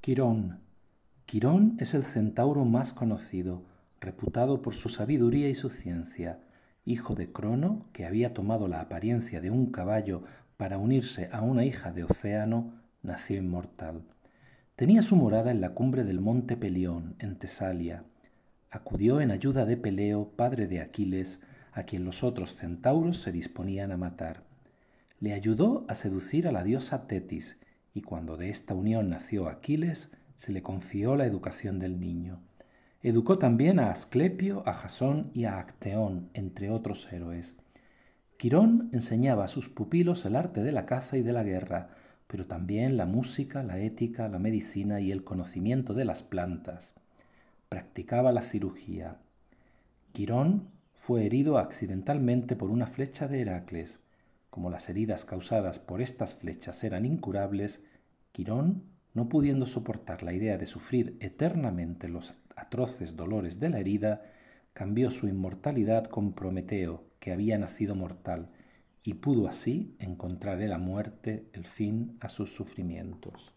Quirón. Quirón es el centauro más conocido, reputado por su sabiduría y su ciencia, hijo de Crono, que había tomado la apariencia de un caballo para unirse a una hija de Océano, nació inmortal. Tenía su morada en la cumbre del monte Pelión, en Tesalia. Acudió en ayuda de Peleo, padre de Aquiles, a quien los otros centauros se disponían a matar. Le ayudó a seducir a la diosa Tetis, y cuando de esta unión nació Aquiles, se le confió la educación del niño. Educó también a Asclepio, a Jasón y a Acteón, entre otros héroes. Quirón enseñaba a sus pupilos el arte de la caza y de la guerra, pero también la música, la ética, la medicina y el conocimiento de las plantas. Practicaba la cirugía. Quirón fue herido accidentalmente por una flecha de Heracles. Como las heridas causadas por estas flechas eran incurables, Quirón, no pudiendo soportar la idea de sufrir eternamente los atroces dolores de la herida, cambió su inmortalidad con Prometeo, que había nacido mortal, y pudo así encontrar en la muerte el fin a sus sufrimientos.